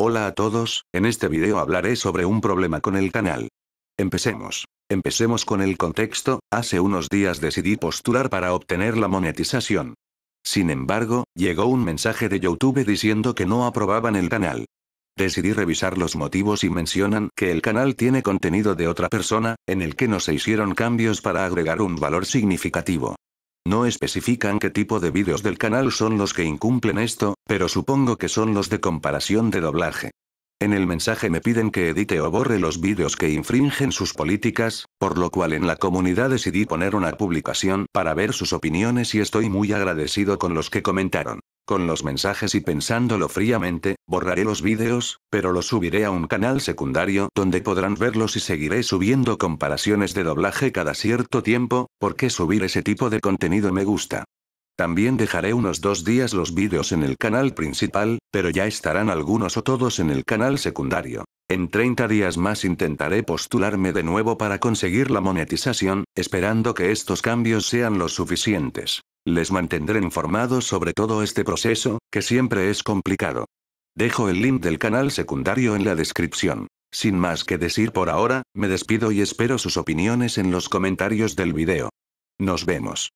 Hola a todos, en este video hablaré sobre un problema con el canal. Empecemos. Empecemos con el contexto, hace unos días decidí postular para obtener la monetización. Sin embargo, llegó un mensaje de YouTube diciendo que no aprobaban el canal. Decidí revisar los motivos y mencionan que el canal tiene contenido de otra persona, en el que no se hicieron cambios para agregar un valor significativo. No especifican qué tipo de vídeos del canal son los que incumplen esto, pero supongo que son los de comparación de doblaje. En el mensaje me piden que edite o borre los vídeos que infringen sus políticas, por lo cual en la comunidad decidí poner una publicación para ver sus opiniones y estoy muy agradecido con los que comentaron. Con los mensajes y pensándolo fríamente, borraré los vídeos, pero los subiré a un canal secundario donde podrán verlos y seguiré subiendo comparaciones de doblaje cada cierto tiempo, porque subir ese tipo de contenido me gusta. También dejaré unos dos días los vídeos en el canal principal, pero ya estarán algunos o todos en el canal secundario. En 30 días más intentaré postularme de nuevo para conseguir la monetización, esperando que estos cambios sean los suficientes. Les mantendré informados sobre todo este proceso, que siempre es complicado. Dejo el link del canal secundario en la descripción. Sin más que decir por ahora, me despido y espero sus opiniones en los comentarios del vídeo. Nos vemos.